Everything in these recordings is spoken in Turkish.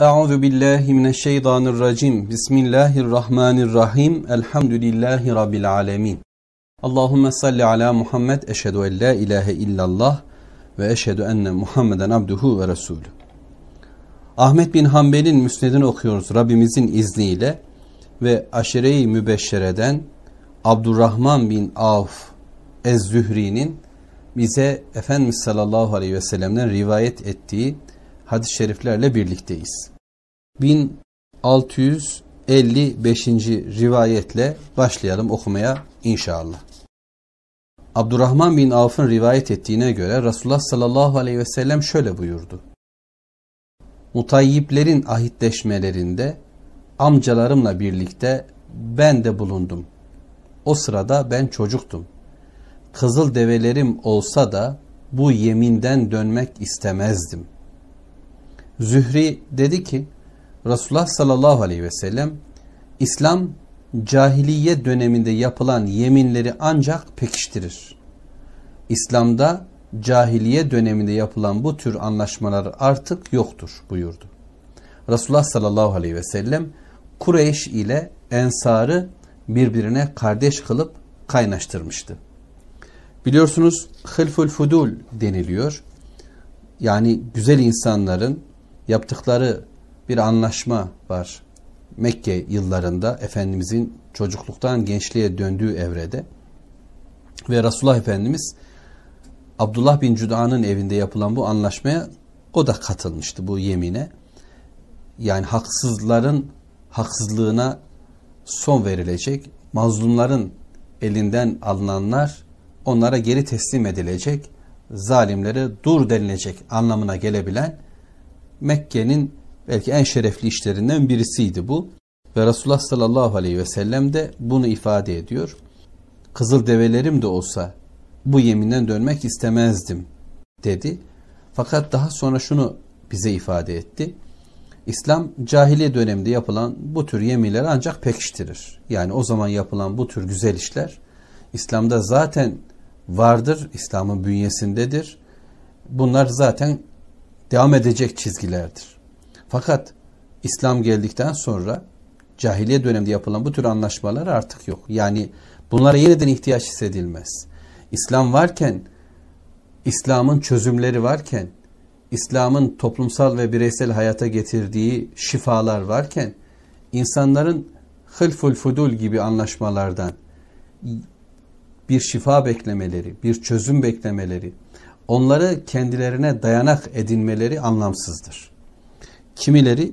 Euzu billahi mineşşeytanirracim. Bismillahirrahmanirrahim. Elhamdülillahi rabbil alamin. Allahumme salli ala Muhammed. Eşhedü en la ilahe illallah ve eşhedü enne Muhammeden abduhu ve resulü. Ahmet bin Hanbel'in müsnedini okuyoruz Rabbimizin izniyle ve aşire mübeşşereden Abdurrahman bin Avf Ez-Zühri'nin bize Efendimiz sallallahu aleyhi ve sellem'den rivayet ettiği hadis-i şeriflerle birlikteyiz. 1655. rivayetle başlayalım okumaya inşallah. Abdurrahman bin Avf'ın rivayet ettiğine göre Resulullah sallallahu aleyhi ve sellem şöyle buyurdu. Mutayyiplerin ahitleşmelerinde amcalarımla birlikte ben de bulundum. O sırada ben çocuktum. Kızıl develerim olsa da bu yeminden dönmek istemezdim.'' Zühri dedi ki Resulullah sallallahu aleyhi ve sellem İslam cahiliye döneminde yapılan yeminleri ancak pekiştirir. İslam'da cahiliye döneminde yapılan bu tür anlaşmalar artık yoktur buyurdu. Resulullah sallallahu aleyhi ve sellem Kureyş ile Ensar'ı birbirine kardeş kılıp kaynaştırmıştı. Biliyorsunuz hılful fudul deniliyor. Yani güzel insanların yaptıkları bir anlaşma var. Mekke yıllarında Efendimizin çocukluktan gençliğe döndüğü evrede ve Resulullah Efendimiz Abdullah bin Cuda'nın evinde yapılan bu anlaşmaya o da katılmıştı bu yemine. Yani haksızların haksızlığına son verilecek, mazlumların elinden alınanlar onlara geri teslim edilecek, zalimlere dur denilecek anlamına gelebilen Mekke'nin belki en şerefli işlerinden birisiydi bu. Ve Resulullah sallallahu aleyhi ve sellem de bunu ifade ediyor. Kızıl develerim de olsa bu yeminden dönmek istemezdim dedi. Fakat daha sonra şunu bize ifade etti. İslam cahiliye döneminde yapılan bu tür yeminleri ancak pekiştirir. Yani o zaman yapılan bu tür güzel işler İslam'da zaten vardır, İslam'ın bünyesindedir. Bunlar zaten devam edecek çizgilerdir. Fakat İslam geldikten sonra cahiliye döneminde yapılan bu tür anlaşmalar artık yok. Yani bunlara yeniden ihtiyaç hissedilmez. İslam varken, İslam'ın çözümleri varken, İslam'ın toplumsal ve bireysel hayata getirdiği şifalar varken, insanların hılful fudul gibi anlaşmalardan bir şifa beklemeleri, bir çözüm beklemeleri, onları kendilerine dayanak edinmeleri anlamsızdır. Kimileri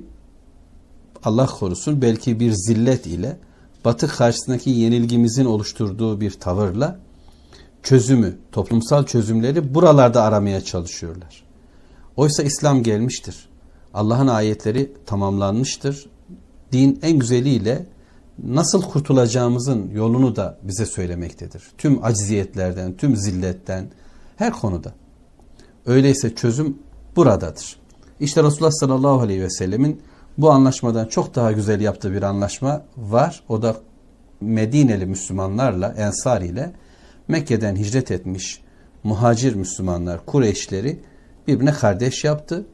Allah korusun belki bir zillet ile batı karşısındaki yenilgimizin oluşturduğu bir tavırla çözümü, toplumsal çözümleri buralarda aramaya çalışıyorlar. Oysa İslam gelmiştir. Allah'ın ayetleri tamamlanmıştır. Din en güzeliyle nasıl kurtulacağımızın yolunu da bize söylemektedir. Tüm acziyetlerden, tüm zilletten, her konuda. Öyleyse çözüm buradadır. İşte Resulullah sallallahu aleyhi ve sellemin bu anlaşmadan çok daha güzel yaptığı bir anlaşma var. O da Medineli Müslümanlarla, Ensar ile Mekke'den hicret etmiş muhacir Müslümanlar, Kureyşleri birbirine kardeş yaptı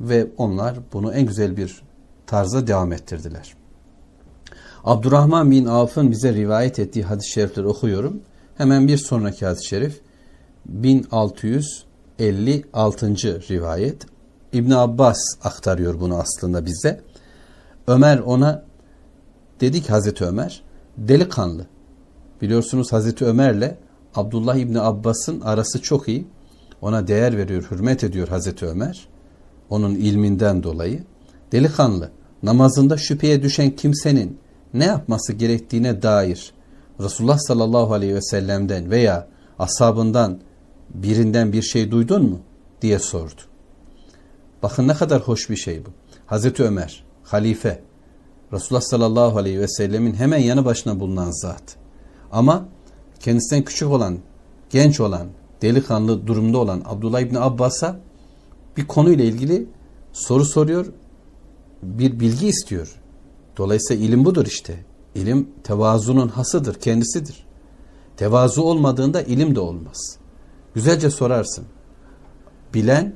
ve onlar bunu en güzel bir tarza devam ettirdiler. Abdurrahman bin Avf'ın bize rivayet ettiği hadis-i şerifleri okuyorum. Hemen bir sonraki hadis-i şerif 1600 56. rivayet. İbn Abbas aktarıyor bunu aslında bize. Ömer ona dedi ki Hazreti Ömer delikanlı. Biliyorsunuz Hazreti Ömer'le Abdullah İbni Abbas'ın arası çok iyi. Ona değer veriyor, hürmet ediyor Hazreti Ömer. Onun ilminden dolayı. Delikanlı, namazında şüpheye düşen kimsenin ne yapması gerektiğine dair Resulullah sallallahu aleyhi ve sellem'den veya ashabından birinden bir şey duydun mu? diye sordu. Bakın ne kadar hoş bir şey bu. Hazreti Ömer, halife, Resulullah sallallahu aleyhi ve sellemin hemen yanı başına bulunan zat. Ama kendisinden küçük olan, genç olan, delikanlı durumda olan Abdullah İbni Abbas'a bir konuyla ilgili soru soruyor, bir bilgi istiyor. Dolayısıyla ilim budur işte. İlim tevazunun hasıdır, kendisidir. Tevazu olmadığında ilim de olmaz. Güzelce sorarsın. Bilen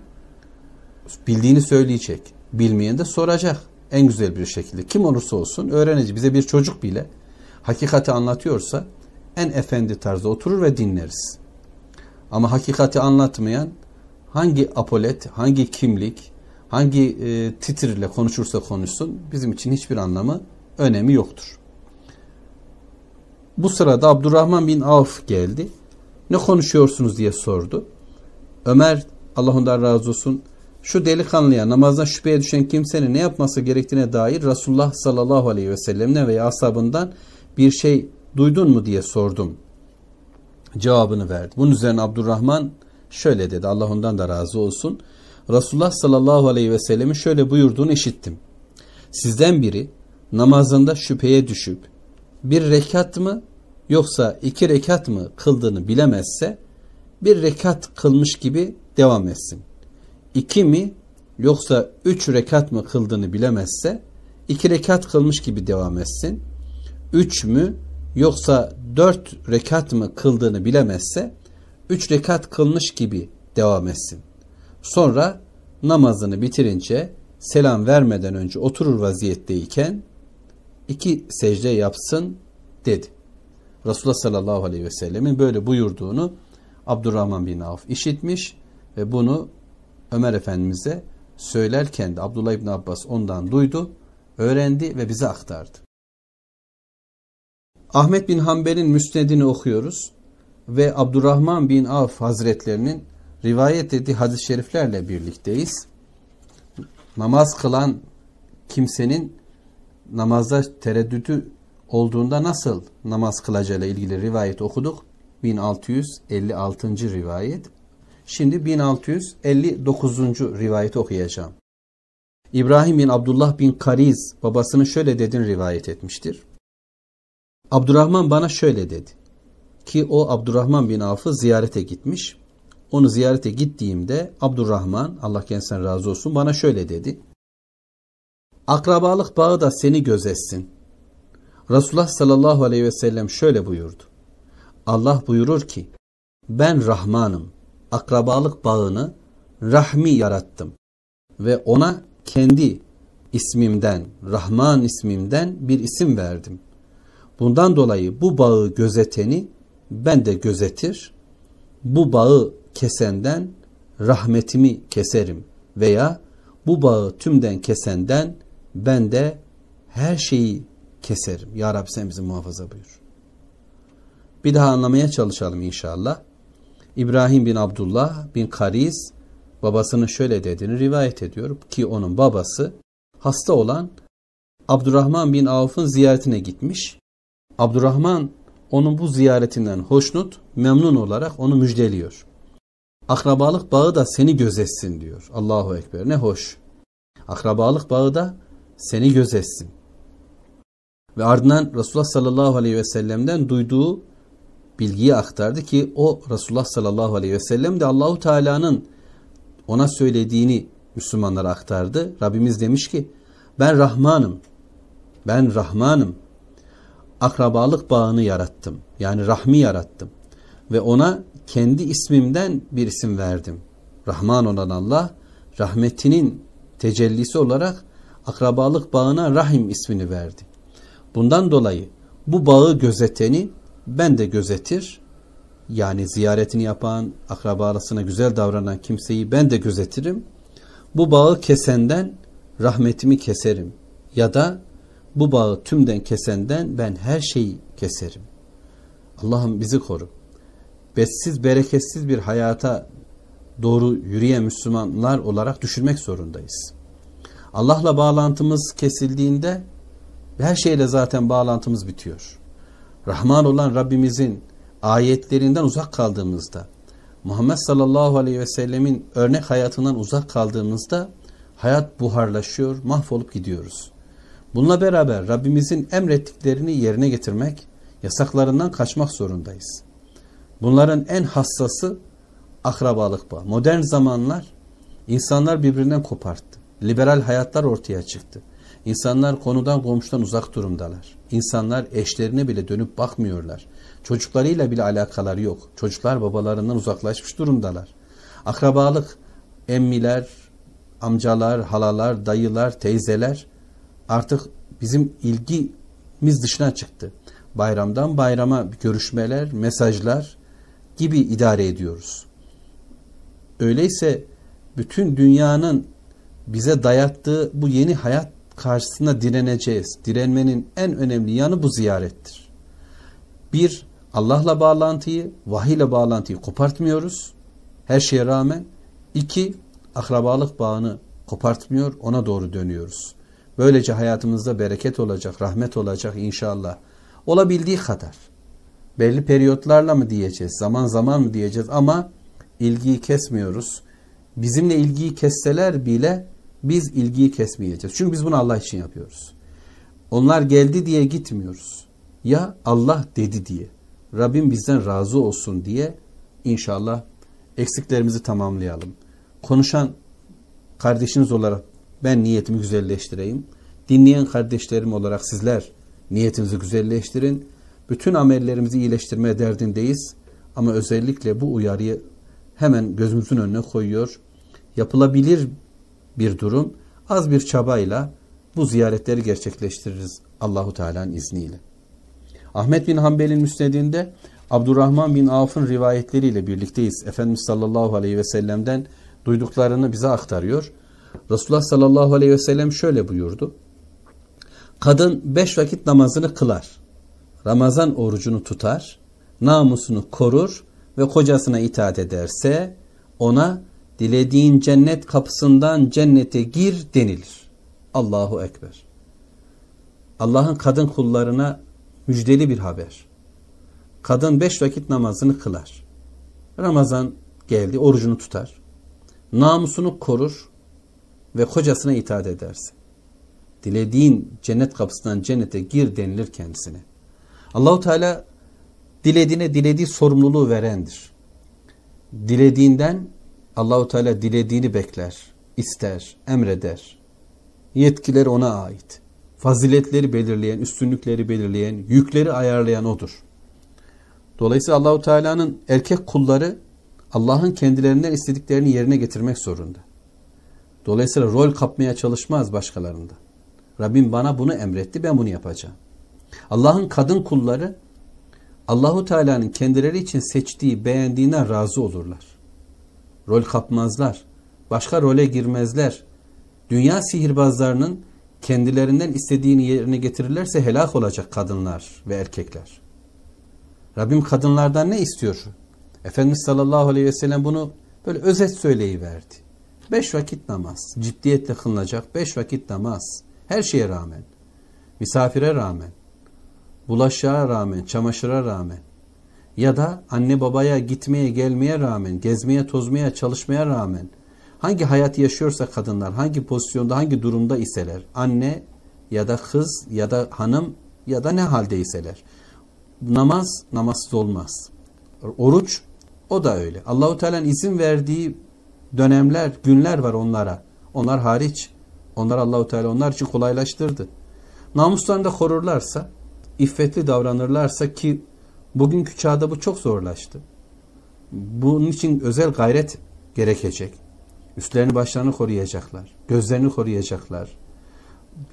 bildiğini söyleyecek. Bilmeyen de soracak. En güzel bir şekilde. Kim olursa olsun öğrenici. Bize bir çocuk bile hakikati anlatıyorsa en efendi tarzda oturur ve dinleriz. Ama hakikati anlatmayan hangi apolet, hangi kimlik, hangi e, titirle konuşursa konuşsun bizim için hiçbir anlamı, önemi yoktur. Bu sırada Abdurrahman bin Avf geldi ne konuşuyorsunuz diye sordu. Ömer Allah ondan razı olsun şu delikanlıya namazdan şüpheye düşen kimsenin ne yapması gerektiğine dair Resulullah sallallahu aleyhi ve sellem'den veya ashabından bir şey duydun mu diye sordum. Cevabını verdi. Bunun üzerine Abdurrahman şöyle dedi Allah ondan da razı olsun. Resulullah sallallahu aleyhi ve sellemin şöyle buyurduğunu işittim. Sizden biri namazında şüpheye düşüp bir rekat mı yoksa iki rekat mı kıldığını bilemezse bir rekat kılmış gibi devam etsin. İki mi yoksa üç rekat mı kıldığını bilemezse iki rekat kılmış gibi devam etsin. Üç mü yoksa dört rekat mı kıldığını bilemezse üç rekat kılmış gibi devam etsin. Sonra namazını bitirince selam vermeden önce oturur vaziyetteyken iki secde yapsın dedi. Resulullah sallallahu aleyhi ve sellemin böyle buyurduğunu Abdurrahman bin Avf işitmiş ve bunu Ömer Efendimiz'e söylerken de Abdullah İbni Abbas ondan duydu, öğrendi ve bize aktardı. Ahmet bin Hanbel'in müsnedini okuyoruz ve Abdurrahman bin Avf Hazretlerinin rivayet ettiği hadis-i şeriflerle birlikteyiz. Namaz kılan kimsenin namazda tereddütü olduğunda nasıl namaz kılacağıyla ilgili rivayet okuduk. 1656. rivayet. Şimdi 1659. rivayeti okuyacağım. İbrahim bin Abdullah bin Kariz babasını şöyle dedin rivayet etmiştir. Abdurrahman bana şöyle dedi ki o Abdurrahman bin Afı ziyarete gitmiş. Onu ziyarete gittiğimde Abdurrahman Allah kendisinden razı olsun bana şöyle dedi. Akrabalık bağı da seni gözetsin. Resulullah sallallahu aleyhi ve sellem şöyle buyurdu. Allah buyurur ki ben Rahmanım. Akrabalık bağını rahmi yarattım ve ona kendi ismimden, Rahman ismimden bir isim verdim. Bundan dolayı bu bağı gözeteni ben de gözetir. Bu bağı kesenden rahmetimi keserim veya bu bağı tümden kesenden ben de her şeyi keserim. Ya Rabbi sen bizi muhafaza buyur. Bir daha anlamaya çalışalım inşallah. İbrahim bin Abdullah bin Kariz babasının şöyle dediğini rivayet ediyor ki onun babası hasta olan Abdurrahman bin Avf'ın ziyaretine gitmiş. Abdurrahman onun bu ziyaretinden hoşnut, memnun olarak onu müjdeliyor. Akrabalık bağı da seni gözetsin diyor. Allahu Ekber ne hoş. Akrabalık bağı da seni gözetsin. Ve ardından Resulullah sallallahu aleyhi ve sellem'den duyduğu bilgiyi aktardı ki o Resulullah sallallahu aleyhi ve sellem de Allahu Teala'nın ona söylediğini Müslümanlara aktardı. Rabbimiz demiş ki ben Rahmanım. Ben Rahmanım. Akrabalık bağını yarattım. Yani rahmi yarattım. Ve ona kendi ismimden bir isim verdim. Rahman olan Allah rahmetinin tecellisi olarak akrabalık bağına Rahim ismini verdi. Bundan dolayı bu bağı gözeteni ben de gözetir. Yani ziyaretini yapan, akrabalasına güzel davranan kimseyi ben de gözetirim. Bu bağı kesenden rahmetimi keserim. Ya da bu bağı tümden kesenden ben her şeyi keserim. Allah'ım bizi koru. Betsiz, bereketsiz bir hayata doğru yürüyen Müslümanlar olarak düşünmek zorundayız. Allah'la bağlantımız kesildiğinde her şeyle zaten bağlantımız bitiyor. Rahman olan Rabbimizin ayetlerinden uzak kaldığımızda, Muhammed sallallahu aleyhi ve sellemin örnek hayatından uzak kaldığımızda hayat buharlaşıyor, mahvolup gidiyoruz. Bununla beraber Rabbimizin emrettiklerini yerine getirmek, yasaklarından kaçmak zorundayız. Bunların en hassası akrabalık bağı. Modern zamanlar insanlar birbirinden koparttı. Liberal hayatlar ortaya çıktı. İnsanlar konudan komşudan uzak durumdalar. İnsanlar eşlerine bile dönüp bakmıyorlar. Çocuklarıyla bile alakaları yok. Çocuklar babalarından uzaklaşmış durumdalar. Akrabalık, emmiler, amcalar, halalar, dayılar, teyzeler artık bizim ilgimiz dışına çıktı. Bayramdan bayrama görüşmeler, mesajlar gibi idare ediyoruz. Öyleyse bütün dünyanın bize dayattığı bu yeni hayat karşısında direneceğiz. Direnmenin en önemli yanı bu ziyarettir. Bir, Allah'la bağlantıyı, vahiyle bağlantıyı kopartmıyoruz. Her şeye rağmen. iki akrabalık bağını kopartmıyor, ona doğru dönüyoruz. Böylece hayatımızda bereket olacak, rahmet olacak inşallah. Olabildiği kadar. Belli periyotlarla mı diyeceğiz, zaman zaman mı diyeceğiz ama ilgiyi kesmiyoruz. Bizimle ilgiyi kesseler bile biz ilgiyi kesmeyeceğiz. Çünkü biz bunu Allah için yapıyoruz. Onlar geldi diye gitmiyoruz. Ya Allah dedi diye. Rabbim bizden razı olsun diye inşallah eksiklerimizi tamamlayalım. Konuşan kardeşiniz olarak ben niyetimi güzelleştireyim. Dinleyen kardeşlerim olarak sizler niyetinizi güzelleştirin. Bütün amellerimizi iyileştirmeye derdindeyiz. Ama özellikle bu uyarıyı hemen gözümüzün önüne koyuyor. Yapılabilir bir durum. Az bir çabayla bu ziyaretleri gerçekleştiririz Allahu Teala'nın izniyle. Ahmet bin Hanbel'in müsnedinde Abdurrahman bin Avf'ın rivayetleriyle birlikteyiz. Efendimiz sallallahu aleyhi ve sellem'den duyduklarını bize aktarıyor. Resulullah sallallahu aleyhi ve sellem şöyle buyurdu. Kadın beş vakit namazını kılar. Ramazan orucunu tutar, namusunu korur ve kocasına itaat ederse ona dilediğin cennet kapısından cennete gir denilir. Allahu Ekber. Allah'ın kadın kullarına müjdeli bir haber. Kadın beş vakit namazını kılar. Ramazan geldi, orucunu tutar. Namusunu korur ve kocasına itaat ederse, Dilediğin cennet kapısından cennete gir denilir kendisine. Allahu Teala dilediğine dilediği sorumluluğu verendir. Dilediğinden Allahu Teala dilediğini bekler, ister, emreder. Yetkiler ona ait. Faziletleri belirleyen, üstünlükleri belirleyen, yükleri ayarlayan odur. Dolayısıyla Allahu Teala'nın erkek kulları Allah'ın kendilerinden istediklerini yerine getirmek zorunda. Dolayısıyla rol kapmaya çalışmaz başkalarında. Rabbim bana bunu emretti, ben bunu yapacağım. Allah'ın kadın kulları Allahu Teala'nın kendileri için seçtiği, beğendiğine razı olurlar rol kapmazlar, başka role girmezler. Dünya sihirbazlarının kendilerinden istediğini yerine getirirlerse helak olacak kadınlar ve erkekler. Rabbim kadınlardan ne istiyor? Efendimiz sallallahu aleyhi ve sellem bunu böyle özet söyleyiverdi. Beş vakit namaz, ciddiyetle kılınacak beş vakit namaz. Her şeye rağmen, misafire rağmen, bulaşığa rağmen, çamaşıra rağmen, ya da anne babaya gitmeye gelmeye rağmen, gezmeye tozmaya çalışmaya rağmen hangi hayat yaşıyorsa kadınlar, hangi pozisyonda, hangi durumda iseler, anne ya da kız ya da hanım ya da ne halde iseler. Namaz namazsız olmaz. Oruç o da öyle. Allahu Teala'nın izin verdiği dönemler, günler var onlara. Onlar hariç. Onlar Allahu Teala onlar için kolaylaştırdı. Namuslarında korurlarsa, iffetli davranırlarsa ki Bugünkü çağda bu çok zorlaştı. Bunun için özel gayret gerekecek. Üstlerini başlarını koruyacaklar. Gözlerini koruyacaklar.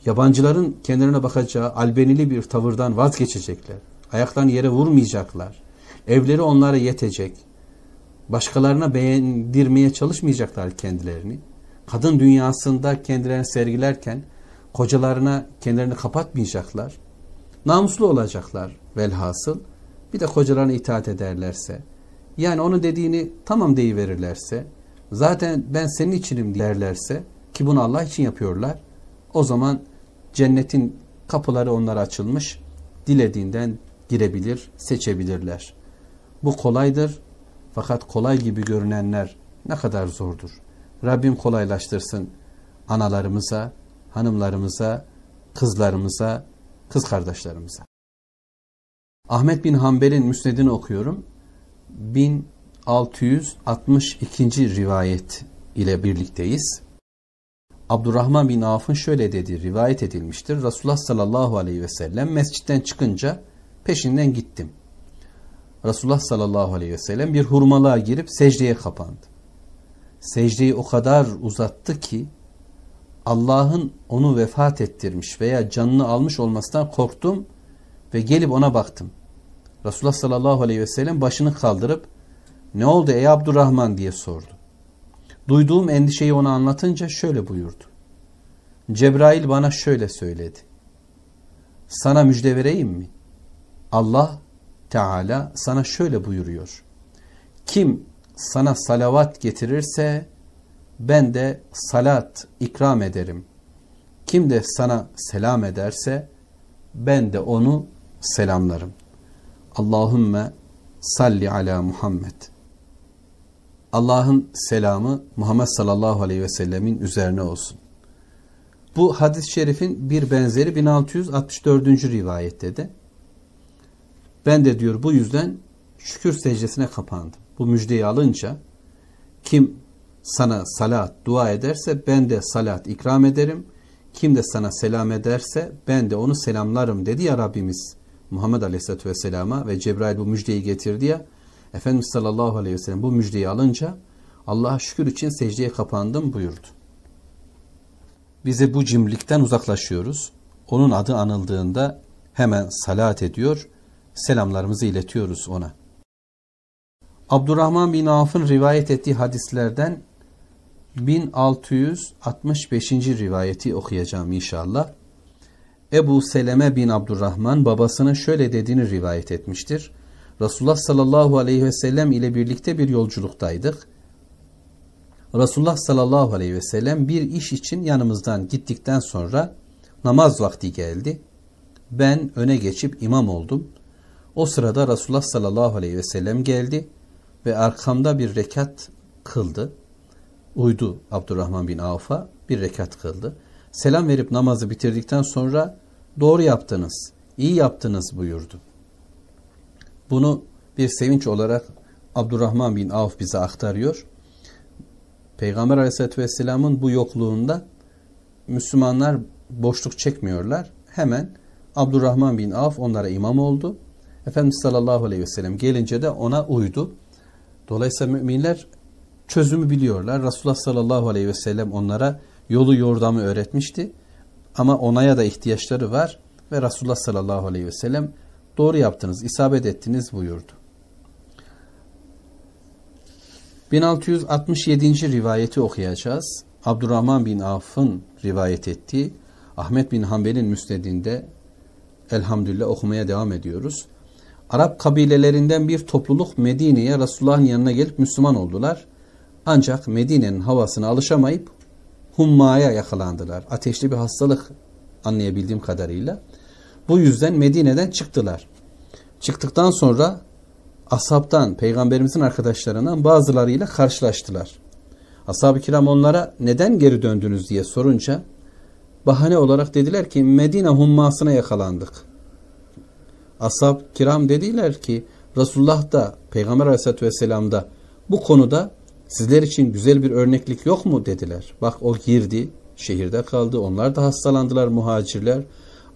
Yabancıların kendilerine bakacağı albenili bir tavırdan vazgeçecekler. Ayaklarını yere vurmayacaklar. Evleri onlara yetecek. Başkalarına beğendirmeye çalışmayacaklar kendilerini. Kadın dünyasında kendilerini sergilerken kocalarına kendilerini kapatmayacaklar. Namuslu olacaklar velhasıl bir de kocalarına itaat ederlerse, yani onun dediğini tamam deyiverirlerse, zaten ben senin içinim derlerse, ki bunu Allah için yapıyorlar, o zaman cennetin kapıları onlara açılmış, dilediğinden girebilir, seçebilirler. Bu kolaydır fakat kolay gibi görünenler ne kadar zordur. Rabbim kolaylaştırsın analarımıza, hanımlarımıza, kızlarımıza, kız kardeşlerimize. Ahmet bin Hanbel'in müsnedini okuyorum. 1662. rivayet ile birlikteyiz. Abdurrahman bin Afın şöyle dediği rivayet edilmiştir. Resulullah sallallahu aleyhi ve sellem mescitten çıkınca peşinden gittim. Resulullah sallallahu aleyhi ve sellem bir hurmalığa girip secdeye kapandı. Secdeyi o kadar uzattı ki Allah'ın onu vefat ettirmiş veya canını almış olmasından korktum ve gelip ona baktım. Resulullah sallallahu aleyhi ve sellem başını kaldırıp ne oldu ey Abdurrahman diye sordu. Duyduğum endişeyi ona anlatınca şöyle buyurdu. Cebrail bana şöyle söyledi. Sana müjde vereyim mi? Allah Teala sana şöyle buyuruyor. Kim sana salavat getirirse ben de salat ikram ederim. Kim de sana selam ederse ben de onu selamlarım. Allahümme salli ala Muhammed. Allah'ın selamı Muhammed sallallahu aleyhi ve sellemin üzerine olsun. Bu hadis-i şerifin bir benzeri 1664. rivayette de. Ben de diyor bu yüzden şükür secdesine kapandım. Bu müjdeyi alınca kim sana salat dua ederse ben de salat ikram ederim. Kim de sana selam ederse ben de onu selamlarım dedi ya Rabbimiz Muhammed Aleyhisselatü Vesselam'a ve Cebrail bu müjdeyi getirdi ya Efendimiz sallallahu aleyhi ve sellem bu müjdeyi alınca Allah'a şükür için secdeye kapandım buyurdu. Bize bu cimrilikten uzaklaşıyoruz. Onun adı anıldığında hemen salat ediyor, selamlarımızı iletiyoruz ona. Abdurrahman bin Avf'ın rivayet ettiği hadislerden 1665. rivayeti okuyacağım inşallah. Ebu Seleme bin Abdurrahman babasının şöyle dediğini rivayet etmiştir. Resulullah sallallahu aleyhi ve sellem ile birlikte bir yolculuktaydık. Resulullah sallallahu aleyhi ve sellem bir iş için yanımızdan gittikten sonra namaz vakti geldi. Ben öne geçip imam oldum. O sırada Resulullah sallallahu aleyhi ve sellem geldi ve arkamda bir rekat kıldı. Uydu Abdurrahman bin Avf'a bir rekat kıldı. Selam verip namazı bitirdikten sonra Doğru yaptınız, iyi yaptınız buyurdu. Bunu bir sevinç olarak Abdurrahman bin Avf bize aktarıyor. Peygamber aleyhissalatü vesselamın bu yokluğunda Müslümanlar boşluk çekmiyorlar. Hemen Abdurrahman bin Avf onlara imam oldu. Efendimiz sallallahu aleyhi ve sellem gelince de ona uydu. Dolayısıyla müminler çözümü biliyorlar. Resulullah sallallahu aleyhi ve sellem onlara yolu yordamı öğretmişti. Ama onaya da ihtiyaçları var ve Resulullah sallallahu aleyhi ve sellem doğru yaptınız, isabet ettiniz buyurdu. 1667. rivayeti okuyacağız. Abdurrahman bin Afın rivayet ettiği Ahmet bin Hanbel'in müsnedinde elhamdülillah okumaya devam ediyoruz. Arap kabilelerinden bir topluluk Medine'ye Resulullah'ın yanına gelip Müslüman oldular. Ancak Medine'nin havasına alışamayıp hummaya yakalandılar. Ateşli bir hastalık anlayabildiğim kadarıyla. Bu yüzden Medine'den çıktılar. Çıktıktan sonra ashabtan, peygamberimizin arkadaşlarından bazılarıyla karşılaştılar. Ashab-ı kiram onlara neden geri döndünüz diye sorunca bahane olarak dediler ki Medine hummasına yakalandık. Ashab-ı kiram dediler ki Resulullah da Peygamber aleyhissalatü vesselam da bu konuda Sizler için güzel bir örneklik yok mu dediler. Bak o girdi, şehirde kaldı. Onlar da hastalandılar muhacirler.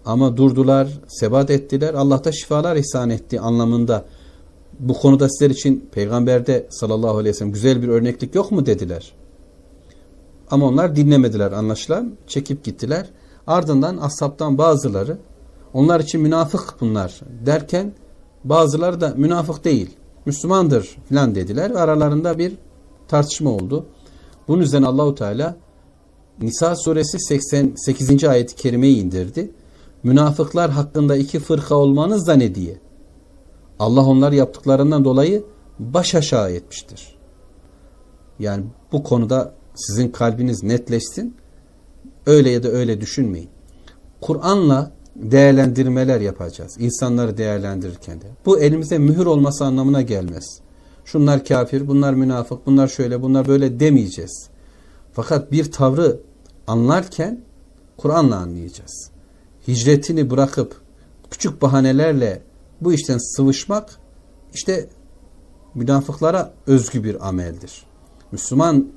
Ama durdular, sebat ettiler. Allah da şifalar ihsan etti anlamında. Bu konuda sizler için peygamberde sallallahu aleyhi ve sellem güzel bir örneklik yok mu dediler. Ama onlar dinlemediler anlaşılan. Çekip gittiler. Ardından ashabtan bazıları onlar için münafık bunlar derken bazıları da münafık değil. Müslümandır filan dediler aralarında bir tartışma oldu. Bunun üzerine Allahu Teala Nisa suresi 88. ayet-i kerimeyi indirdi. Münafıklar hakkında iki fırka olmanız da ne diye. Allah onlar yaptıklarından dolayı baş aşağı etmiştir. Yani bu konuda sizin kalbiniz netleşsin. Öyle ya da öyle düşünmeyin. Kur'an'la değerlendirmeler yapacağız. İnsanları değerlendirirken de. Bu elimize mühür olması anlamına gelmez şunlar kafir, bunlar münafık, bunlar şöyle, bunlar böyle demeyeceğiz. Fakat bir tavrı anlarken Kur'an'la anlayacağız. Hicretini bırakıp küçük bahanelerle bu işten sıvışmak işte münafıklara özgü bir ameldir. Müslüman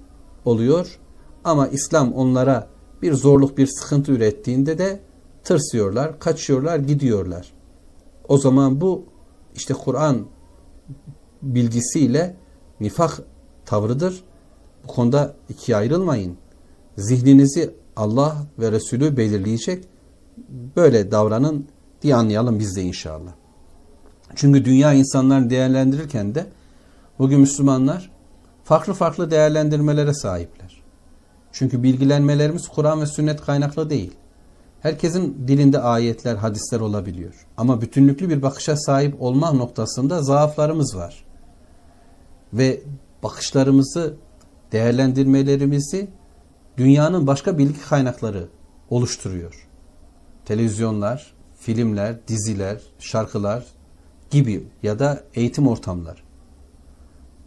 oluyor ama İslam onlara bir zorluk, bir sıkıntı ürettiğinde de tırsıyorlar, kaçıyorlar, gidiyorlar. O zaman bu işte Kur'an bilgisiyle nifak tavrıdır. Bu konuda ikiye ayrılmayın. Zihninizi Allah ve Resulü belirleyecek. Böyle davranın diye anlayalım biz de inşallah. Çünkü dünya insanlar değerlendirirken de bugün Müslümanlar farklı farklı değerlendirmelere sahipler. Çünkü bilgilenmelerimiz Kur'an ve sünnet kaynaklı değil. Herkesin dilinde ayetler, hadisler olabiliyor. Ama bütünlüklü bir bakışa sahip olma noktasında zaaflarımız var ve bakışlarımızı, değerlendirmelerimizi dünyanın başka bilgi kaynakları oluşturuyor. Televizyonlar, filmler, diziler, şarkılar gibi ya da eğitim ortamları.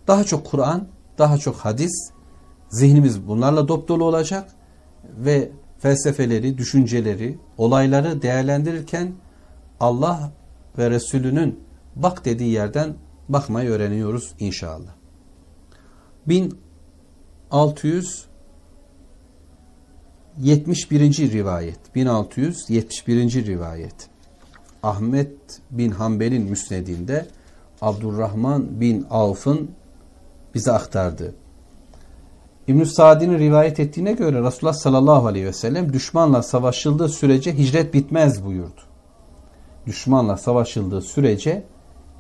Daha çok Kur'an, daha çok hadis, zihnimiz bunlarla dopdolu olacak ve felsefeleri, düşünceleri, olayları değerlendirirken Allah ve Resulünün bak dediği yerden bakmayı öğreniyoruz inşallah. 1671. rivayet 1671. rivayet Ahmet bin Hanbel'in müsnedinde Abdurrahman bin Avf'ın bize aktardı. İbn-i Sa'din'in rivayet ettiğine göre Resulullah sallallahu aleyhi ve sellem düşmanla savaşıldığı sürece hicret bitmez buyurdu. Düşmanla savaşıldığı sürece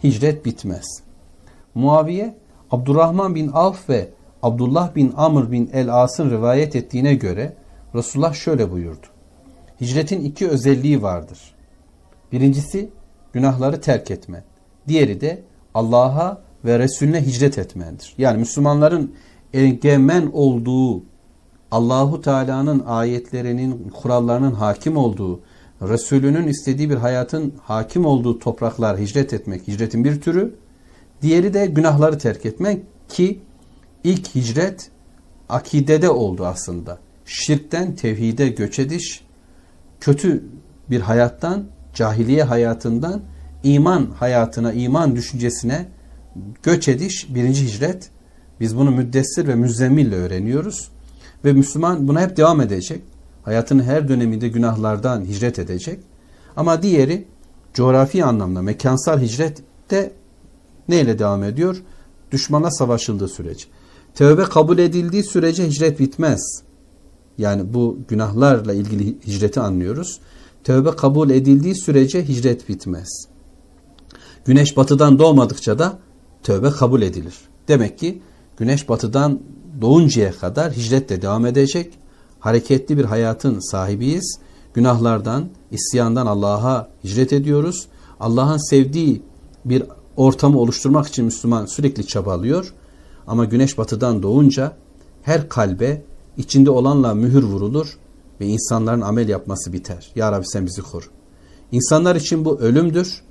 hicret bitmez. Muaviye, Abdurrahman bin Avf ve Abdullah bin Amr bin El-As'ın rivayet ettiğine göre Resulullah şöyle buyurdu. Hicretin iki özelliği vardır. Birincisi günahları terk etme. Diğeri de Allah'a ve Resulüne hicret etmendir. Yani Müslümanların egemen olduğu, Allahu Teala'nın ayetlerinin, kurallarının hakim olduğu, Resulünün istediği bir hayatın hakim olduğu topraklar hicret etmek, hicretin bir türü. Diğeri de günahları terk etmek ki ilk hicret akidede oldu aslında. Şirkten tevhide göç ediş, kötü bir hayattan, cahiliye hayatından iman hayatına, iman düşüncesine göç ediş birinci hicret. Biz bunu müddessir ve müzzemille öğreniyoruz. Ve Müslüman buna hep devam edecek hayatının her döneminde günahlardan hicret edecek. Ama diğeri coğrafi anlamda mekansal hicret de neyle devam ediyor? Düşmana savaşıldığı sürece. Tevbe kabul edildiği sürece hicret bitmez. Yani bu günahlarla ilgili hicreti anlıyoruz. Tevbe kabul edildiği sürece hicret bitmez. Güneş batıdan doğmadıkça da tövbe kabul edilir. Demek ki güneş batıdan doğuncaya kadar hicret de devam edecek hareketli bir hayatın sahibiyiz. Günahlardan, isyandan Allah'a hicret ediyoruz. Allah'ın sevdiği bir ortamı oluşturmak için Müslüman sürekli çabalıyor. Ama güneş batıdan doğunca her kalbe içinde olanla mühür vurulur ve insanların amel yapması biter. Ya Rabbi sen bizi koru. İnsanlar için bu ölümdür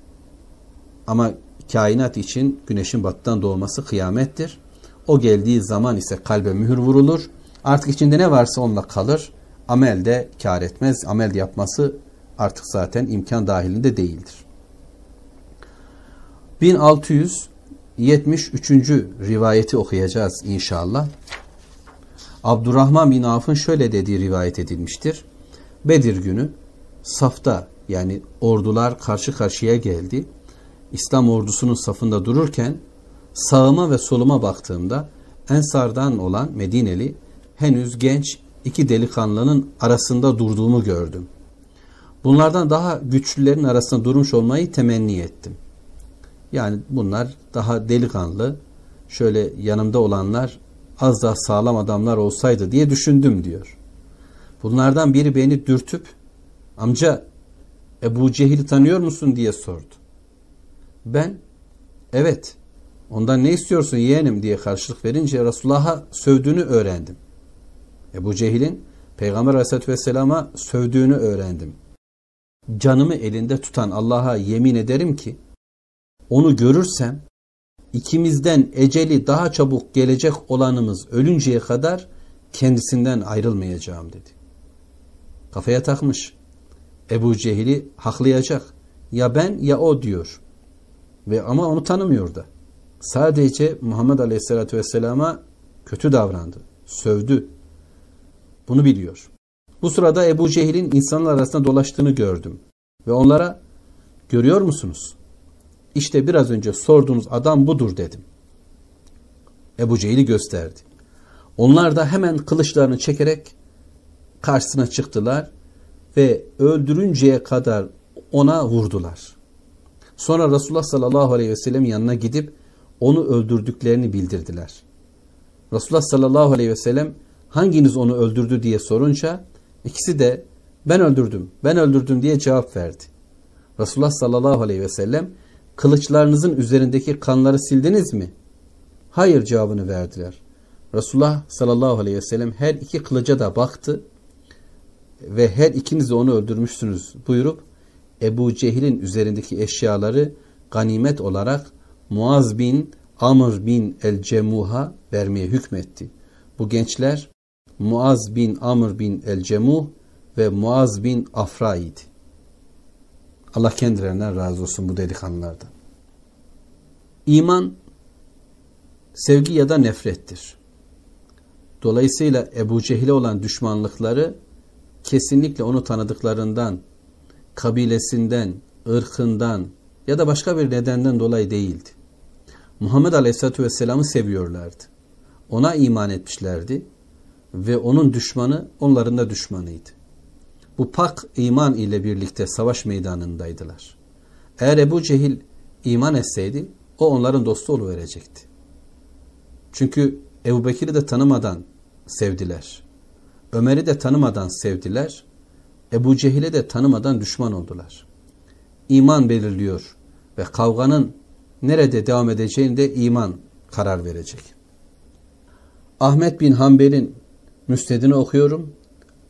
ama kainat için güneşin batıdan doğması kıyamettir. O geldiği zaman ise kalbe mühür vurulur Artık içinde ne varsa onunla kalır. Amel de kar etmez. Amel de yapması artık zaten imkan dahilinde değildir. 1673. rivayeti okuyacağız inşallah. Abdurrahman bin Afın şöyle dediği rivayet edilmiştir. Bedir günü safta yani ordular karşı karşıya geldi. İslam ordusunun safında dururken sağıma ve soluma baktığımda Ensardan olan Medineli henüz genç iki delikanlının arasında durduğumu gördüm. Bunlardan daha güçlülerin arasında durmuş olmayı temenni ettim. Yani bunlar daha delikanlı, şöyle yanımda olanlar az daha sağlam adamlar olsaydı diye düşündüm diyor. Bunlardan biri beni dürtüp amca Ebu Cehil'i tanıyor musun diye sordu. Ben evet ondan ne istiyorsun yeğenim diye karşılık verince Resulullah'a sövdüğünü öğrendim. Ebu Cehil'in Peygamber Aleyhisselatü Vesselam'a sövdüğünü öğrendim. Canımı elinde tutan Allah'a yemin ederim ki onu görürsem ikimizden eceli daha çabuk gelecek olanımız ölünceye kadar kendisinden ayrılmayacağım dedi. Kafaya takmış. Ebu Cehil'i haklayacak. Ya ben ya o diyor. Ve ama onu tanımıyor da. Sadece Muhammed Aleyhisselatü Vesselam'a kötü davrandı. Sövdü. Bunu biliyor. Bu sırada Ebu Cehil'in insanlar arasında dolaştığını gördüm. Ve onlara görüyor musunuz? İşte biraz önce sorduğunuz adam budur dedim. Ebu Cehil'i gösterdi. Onlar da hemen kılıçlarını çekerek karşısına çıktılar ve öldürünceye kadar ona vurdular. Sonra Resulullah sallallahu aleyhi ve sellem yanına gidip onu öldürdüklerini bildirdiler. Resulullah sallallahu aleyhi ve sellem hanginiz onu öldürdü diye sorunca ikisi de ben öldürdüm, ben öldürdüm diye cevap verdi. Resulullah sallallahu aleyhi ve sellem kılıçlarınızın üzerindeki kanları sildiniz mi? Hayır cevabını verdiler. Resulullah sallallahu aleyhi ve sellem her iki kılıca da baktı ve her ikiniz de onu öldürmüşsünüz buyurup Ebu Cehil'in üzerindeki eşyaları ganimet olarak Muaz bin Amr bin el-Cemuh'a vermeye hükmetti. Bu gençler Muaz bin Amr bin el-Cemuh ve Muaz bin Afra idi. Allah kendilerinden razı olsun bu delikanlılardan. İman sevgi ya da nefrettir. Dolayısıyla Ebu Cehil'e olan düşmanlıkları kesinlikle onu tanıdıklarından, kabilesinden, ırkından ya da başka bir nedenden dolayı değildi. Muhammed Aleyhisselatü Vesselam'ı seviyorlardı. Ona iman etmişlerdi ve onun düşmanı onların da düşmanıydı. Bu pak iman ile birlikte savaş meydanındaydılar. Eğer Ebu Cehil iman etseydi o onların dostu verecekti. Çünkü Ebu Bekir'i de tanımadan sevdiler. Ömer'i de tanımadan sevdiler. Ebu Cehil'e de tanımadan düşman oldular. İman belirliyor ve kavganın nerede devam edeceğini de iman karar verecek. Ahmet bin Hanbel'in Müsned'ini okuyorum.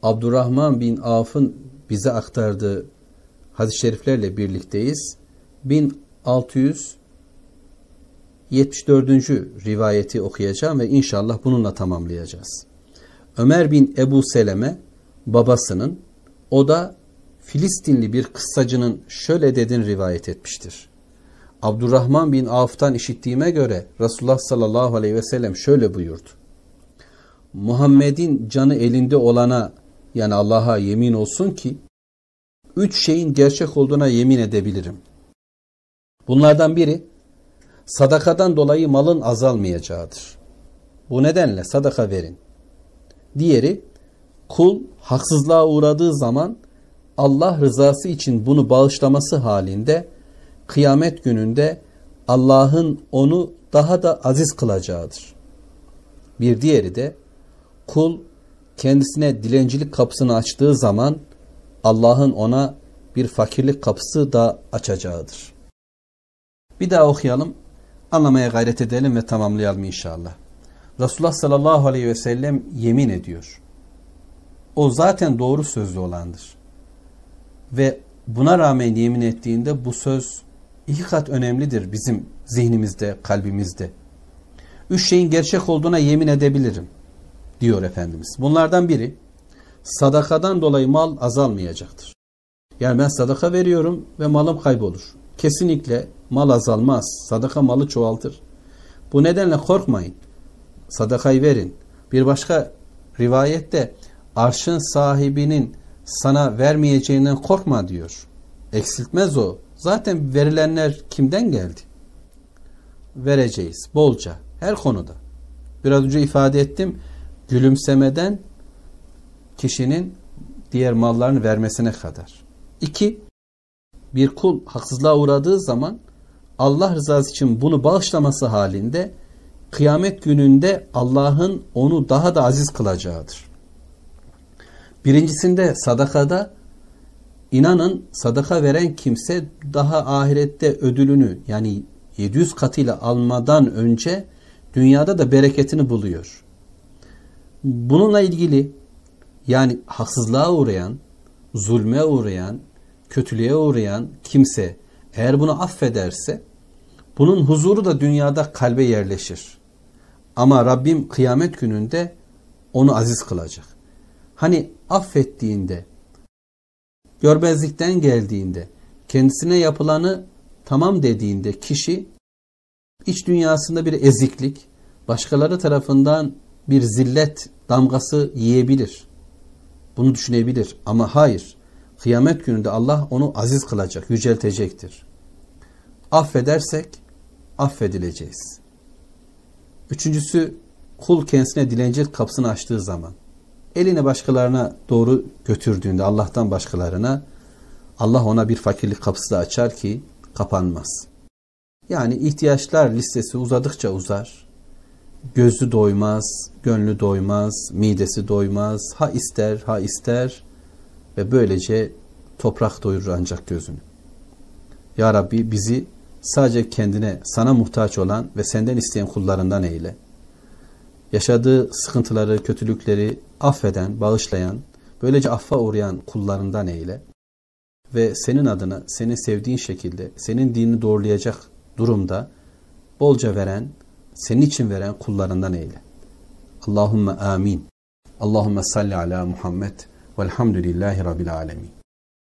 Abdurrahman bin Af'ın bize aktardığı hadis-i şeriflerle birlikteyiz. 1674. rivayeti okuyacağım ve inşallah bununla tamamlayacağız. Ömer bin Ebu Seleme babasının o da Filistinli bir kıssacının şöyle dedin rivayet etmiştir. Abdurrahman bin Af'tan işittiğime göre Resulullah sallallahu aleyhi ve sellem şöyle buyurdu. Muhammed'in canı elinde olana yani Allah'a yemin olsun ki üç şeyin gerçek olduğuna yemin edebilirim. Bunlardan biri sadakadan dolayı malın azalmayacağıdır. Bu nedenle sadaka verin. Diğeri kul haksızlığa uğradığı zaman Allah rızası için bunu bağışlaması halinde kıyamet gününde Allah'ın onu daha da aziz kılacağıdır. Bir diğeri de Kul kendisine dilencilik kapısını açtığı zaman Allah'ın ona bir fakirlik kapısı da açacağıdır. Bir daha okuyalım. Anlamaya gayret edelim ve tamamlayalım inşallah. Resulullah sallallahu aleyhi ve sellem yemin ediyor. O zaten doğru sözlü olandır. Ve buna rağmen yemin ettiğinde bu söz iki kat önemlidir bizim zihnimizde, kalbimizde. Üç şeyin gerçek olduğuna yemin edebilirim diyor Efendimiz. Bunlardan biri sadakadan dolayı mal azalmayacaktır. Yani ben sadaka veriyorum ve malım kaybolur. Kesinlikle mal azalmaz. Sadaka malı çoğaltır. Bu nedenle korkmayın. Sadakayı verin. Bir başka rivayette arşın sahibinin sana vermeyeceğinden korkma diyor. Eksiltmez o. Zaten verilenler kimden geldi? Vereceğiz bolca her konuda. Biraz önce ifade ettim gülümsemeden kişinin diğer mallarını vermesine kadar. İki, bir kul haksızlığa uğradığı zaman Allah rızası için bunu bağışlaması halinde kıyamet gününde Allah'ın onu daha da aziz kılacağıdır. Birincisinde sadakada inanın sadaka veren kimse daha ahirette ödülünü yani 700 katıyla almadan önce dünyada da bereketini buluyor bununla ilgili yani haksızlığa uğrayan, zulme uğrayan, kötülüğe uğrayan kimse eğer bunu affederse bunun huzuru da dünyada kalbe yerleşir. Ama Rabbim kıyamet gününde onu aziz kılacak. Hani affettiğinde, görmezlikten geldiğinde, kendisine yapılanı tamam dediğinde kişi iç dünyasında bir eziklik, başkaları tarafından bir zillet damgası yiyebilir. Bunu düşünebilir ama hayır. Kıyamet gününde Allah onu aziz kılacak, yüceltecektir. Affedersek affedileceğiz. Üçüncüsü kul kendisine dilencilik kapısını açtığı zaman elini başkalarına doğru götürdüğünde Allah'tan başkalarına Allah ona bir fakirlik kapısı da açar ki kapanmaz. Yani ihtiyaçlar listesi uzadıkça uzar gözü doymaz, gönlü doymaz, midesi doymaz, ha ister ha ister ve böylece toprak doyurur ancak gözünü. Ya Rabbi bizi sadece kendine, sana muhtaç olan ve senden isteyen kullarından eyle. Yaşadığı sıkıntıları, kötülükleri affeden, bağışlayan, böylece affa uğrayan kullarından eyle. Ve senin adına, senin sevdiğin şekilde, senin dinini doğrulayacak durumda bolca veren, senin için veren kullarından eyle. Allahümme amin. Allahümme salli ala Muhammed. Velhamdülillahi Rabbil alemin.